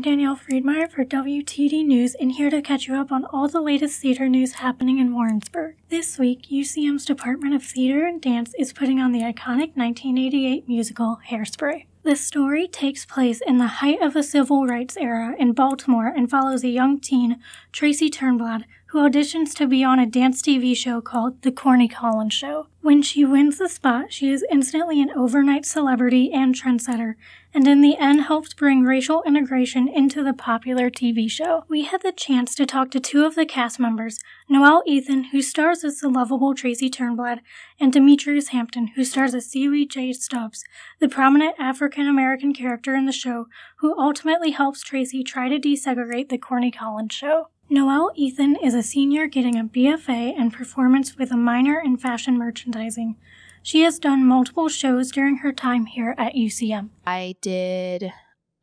I'm Danielle Friedmeyer for WTD News and here to catch you up on all the latest theater news happening in Warrensburg. This week, UCM's Department of Theater and Dance is putting on the iconic 1988 musical Hairspray. The story takes place in the height of the civil rights era in Baltimore and follows a young teen, Tracy Turnblad, who auditions to be on a dance TV show called The Corny Collins Show. When she wins the spot, she is instantly an overnight celebrity and trendsetter, and in the end helped bring racial integration into the popular TV show. We had the chance to talk to two of the cast members, Noelle Ethan, who stars as the lovable Tracy Turnblad, and Demetrius Hampton, who stars as Seaweed J. Stubbs, the prominent African American character in the show, who ultimately helps Tracy try to desegregate the Corny Collins show. Noel Ethan is a senior getting a BFA in performance with a minor in fashion merchandising. She has done multiple shows during her time here at UCM. I did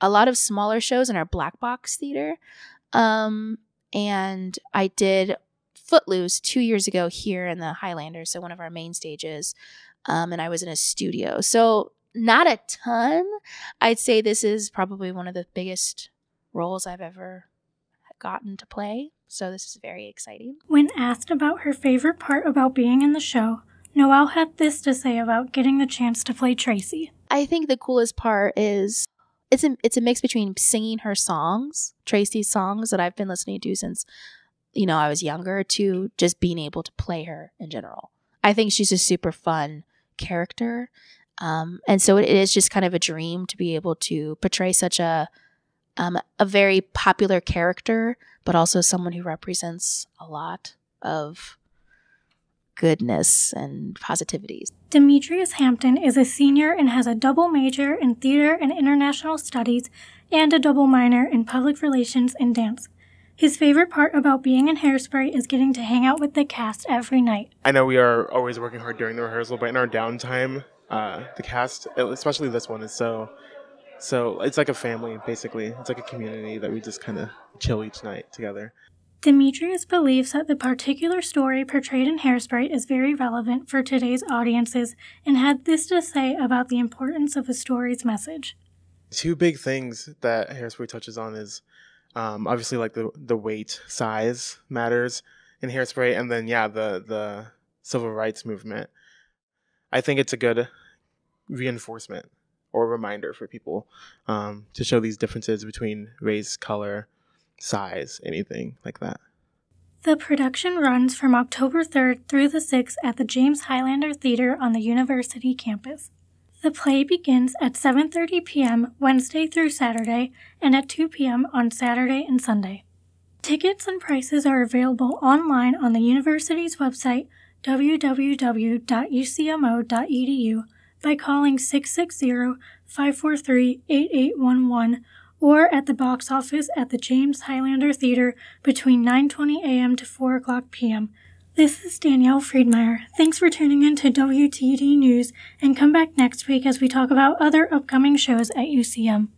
a lot of smaller shows in our Black Box Theater. Um, and I did Footloose two years ago here in the Highlander, so one of our main stages. Um, and I was in a studio. So, not a ton. I'd say this is probably one of the biggest roles I've ever gotten to play, so this is very exciting. When asked about her favorite part about being in the show, Noelle had this to say about getting the chance to play Tracy. I think the coolest part is it's a, it's a mix between singing her songs, Tracy's songs that I've been listening to since you know I was younger, to just being able to play her in general. I think she's a super fun character, um, and so it is just kind of a dream to be able to portray such a um, a very popular character, but also someone who represents a lot of goodness and positivities. Demetrius Hampton is a senior and has a double major in theater and international studies and a double minor in public relations and dance. His favorite part about being in Hairspray is getting to hang out with the cast every night. I know we are always working hard during the rehearsal, but in our downtime, uh, the cast, especially this one, is so so it's like a family, basically. It's like a community that we just kind of chill each night together. Demetrius believes that the particular story portrayed in Hairspray is very relevant for today's audiences and had this to say about the importance of a story's message. Two big things that Hairspray touches on is um, obviously like the, the weight, size matters in Hairspray, and then, yeah, the, the civil rights movement. I think it's a good reinforcement or reminder for people um, to show these differences between race, color, size, anything like that. The production runs from October 3rd through the 6th at the James Highlander Theater on the university campus. The play begins at 7:30 p.m. Wednesday through Saturday and at 2 p.m. on Saturday and Sunday. Tickets and prices are available online on the university's website www.ucmo.edu by calling 660 543 8811 or at the box office at the James Highlander Theater between 9:20 a.m. to 4 o'clock p.m. This is Danielle Friedmeyer. Thanks for tuning in to WTD News and come back next week as we talk about other upcoming shows at UCM.